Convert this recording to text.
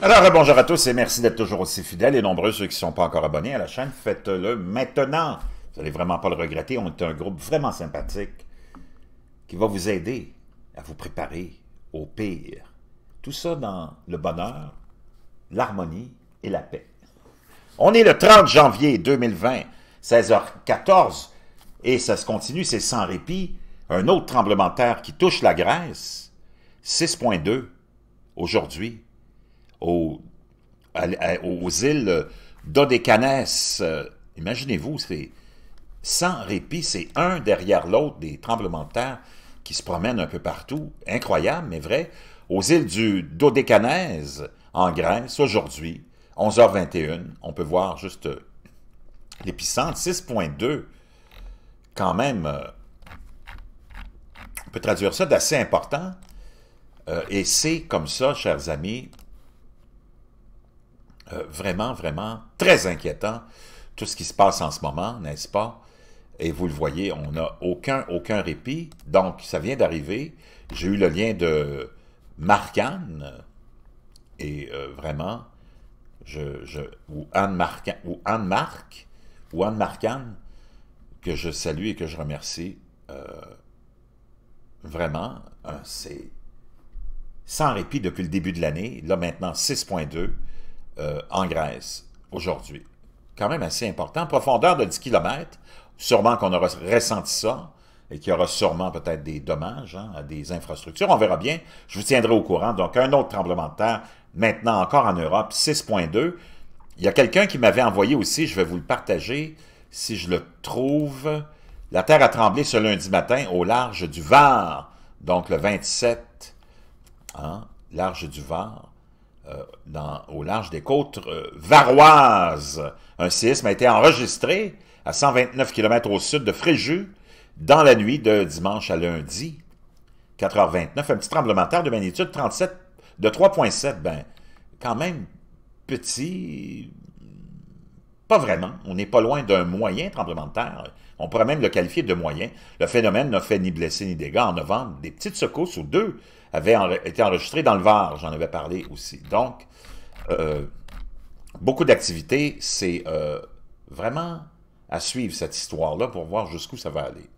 Alors, bonjour à tous et merci d'être toujours aussi fidèles et nombreux ceux qui ne sont pas encore abonnés à la chaîne. Faites-le maintenant. Vous n'allez vraiment pas le regretter. On est un groupe vraiment sympathique qui va vous aider à vous préparer au pire. Tout ça dans le bonheur, l'harmonie et la paix. On est le 30 janvier 2020, 16h14, et ça se continue, c'est sans répit. Un autre tremblement de terre qui touche la Grèce, 6.2 aujourd'hui aux, îles Dodécanès. Imaginez-vous, c'est sans répit, c'est un derrière l'autre des tremblements de terre qui se promènent un peu partout. Incroyable, mais vrai. Aux îles du Dodécanèse, en Grèce, aujourd'hui, 11h21, on peut voir juste euh, l'épicentre, 6.2. Quand même, euh, on peut traduire ça d'assez important. Euh, et c'est comme ça, chers amis, euh, vraiment, vraiment très inquiétant, tout ce qui se passe en ce moment, n'est-ce pas? Et vous le voyez, on n'a aucun, aucun répit. Donc, ça vient d'arriver. J'ai eu le lien de marc Et euh, vraiment, ou Anne-Marc, ou Anne-Marc, ou anne que je salue et que je remercie. Euh, vraiment, hein, c'est sans répit depuis le début de l'année. Là, maintenant, 6.2. Euh, en Grèce aujourd'hui. Quand même assez important. Profondeur de 10 km. Sûrement qu'on aura ressenti ça et qu'il y aura sûrement peut-être des dommages hein, à des infrastructures. On verra bien. Je vous tiendrai au courant. Donc, un autre tremblement de terre, maintenant encore en Europe, 6.2. Il y a quelqu'un qui m'avait envoyé aussi, je vais vous le partager si je le trouve. La terre a tremblé ce lundi matin au large du Var, donc le 27, hein, large du Var. Euh, au large des côtes euh, varoises. Un séisme a été enregistré à 129 km au sud de Fréjus dans la nuit de dimanche à lundi, 4h29. Un petit tremblement de terre de magnitude de 3,7. Ben, quand même petit, pas vraiment. On n'est pas loin d'un moyen tremblement de terre. On pourrait même le qualifier de moyen. Le phénomène n'a fait ni blessés ni dégâts. En novembre, des petites secousses ou deux avaient été enregistrées dans le Var. J'en avais parlé aussi. Donc, euh, beaucoup d'activités. C'est euh, vraiment à suivre cette histoire-là pour voir jusqu'où ça va aller.